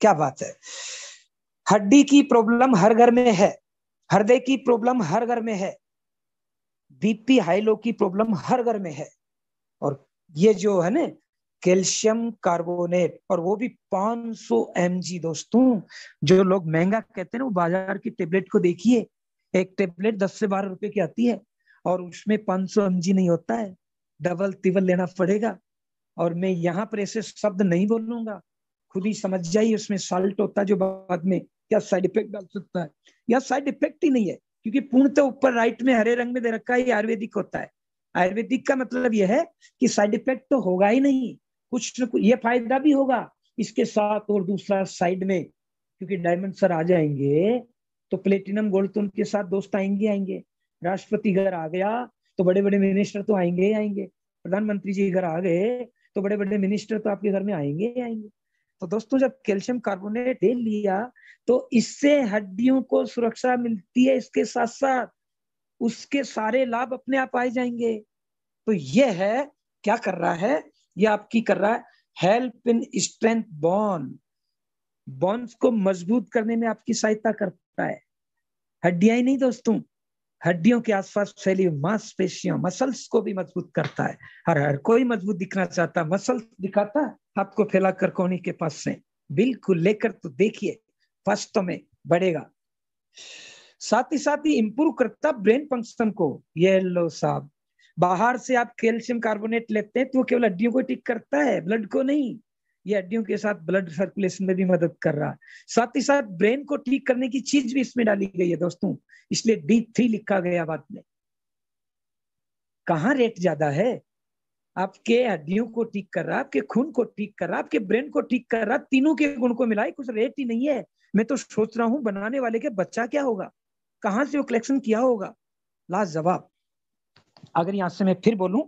क्या बात है हड्डी की प्रॉब्लम हर घर में है हृदय की प्रॉब्लम हर घर में है बीपी हाई लो की प्रॉब्लम हर घर में है और ये जो है ना कैल्शियम कार्बोनेट और वो भी 500 सौ दोस्तों जो लोग महंगा कहते हैं ना वो बाजार की टेबलेट को देखिए एक टेबलेट दस से बारह रुपए की आती है और उसमें 500 सौ नहीं होता है डबल तिबल लेना पड़ेगा और मैं यहाँ पर ऐसे शब्द नहीं बोलूंगा खुद ही समझ जाइए उसमें साल्ट होता है जो बाद में क्या साइड इफेक्ट डाल सकता है या साइड इफेक्ट ही नहीं है क्योंकि पूर्णतः तो ऊपर राइट में हरे रंग में दे रखा है आयुर्वेदिक होता है आयुर्वेदिक का मतलब यह है कि साइड इफेक्ट तो होगा ही नहीं कुछ न कुछ ये फायदा भी होगा इसके साथ और दूसरा साइड में क्योंकि डायमंड सर आ जाएंगे तो प्लेटिनम गोल्ड तो उनके साथ दोस्त आएंगे आएंगे राष्ट्रपति घर आ गया तो बड़े बड़े मिनिस्टर तो आएंगे आएंगे प्रधानमंत्री जी घर आ गए तो बड़े बड़े मिनिस्टर तो आपके घर में आएंगे आएंगे तो दोस्तों जब कैल्शियम कार्बोनेट ले लिया तो इससे हड्डियों को सुरक्षा मिलती है इसके साथ साथ उसके सारे लाभ अपने आप आए जाएंगे तो यह है क्या कर रहा है यह आपकी कर रहा है help in strength bone bones को मजबूत करने में आपकी सहायता करता है हड्डियां ही नहीं दोस्तों हड्डियों के आसपास फैली मांसपेशियों मसल्स को भी मजबूत करता है हर हर कोई मजबूत दिखना चाहता है मसल्स दिखाता है आपको फैला कर कोनी के पास से बिल्कुल लेकर तो देखिए फर्स्ट तो में बढ़ेगा साथ ही साथ ही इंप्रूव करता ब्रेन फंक्शन को ये लो साहब बाहर से आप कैल्शियम कार्बोनेट लेते हैं तो वो केवल हड्डियों को ठीक करता है ब्लड को नहीं ये हड्डियों के साथ ब्लड सर्कुलेशन में भी मदद कर रहा है साथ ही साथ ब्रेन को ठीक करने की चीज भी इसमें डाली गई है दोस्तों इसलिए डी थ्री लिखा गया बाद में कहा रेट ज्यादा है आपके हड्डियों को ठीक कर रहा आपके खून को ठीक कर रहा आपके ब्रेन को ठीक कर रहा तीनों के गुण को मिलाए कुछ रेट ही नहीं है मैं तो सोच रहा हूँ बनाने वाले के बच्चा क्या होगा कहां से वो कलेक्शन किया होगा लाजवाब अगर यहां से मैं फिर बोलूं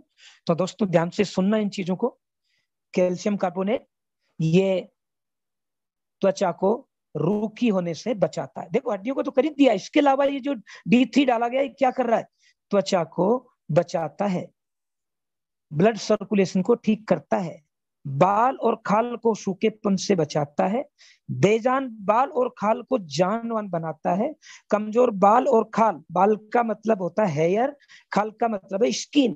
तो दोस्तों ध्यान से सुनना इन चीजों को कैल्शियम कार्बोनेट ये त्वचा को रूखी होने से बचाता है देखो हड्डियों को तो खरीद दिया इसके अलावा ये जो डी थ्री डाला गया क्या कर रहा है त्वचा को बचाता है ब्लड सर्कुलेशन को ठीक करता है बाल और खाल को सूखेपन से बचाता है बेजान बाल और खाल को जानवान बनाता है कमजोर बाल और खाल बाल का मतलब होता है हेयर खाल का मतलब है स्किन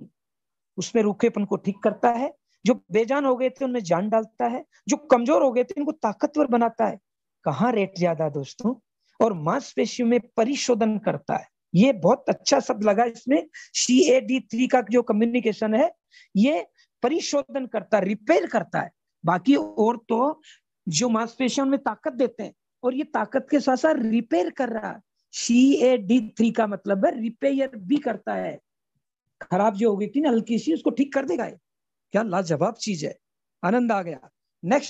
उसमें रूखेपन को ठीक करता है जो बेजान हो गए थे उनमें जान डालता है जो कमजोर हो गए थे उनको ताकतवर बनाता है कहाँ रेट ज्यादा दोस्तों और मांसपेशियों में परिशोधन करता है ये बहुत अच्छा शब्द लगा इसमें सी ए डी थ्री का जो कम्युनिकेशन है ये परिशोधन करता है रिपेयर करता है बाकी और तो जो मांसपेशियों में ताकत देते हैं और ये ताकत के साथ साथ रिपेयर कर रहा है सी ए डी थ्री का मतलब है रिपेयर भी करता है खराब जो होगी कि ना हल्की सी उसको ठीक कर देगा क्या लाजवाब चीज है आनंद आ गया नेक्स्ट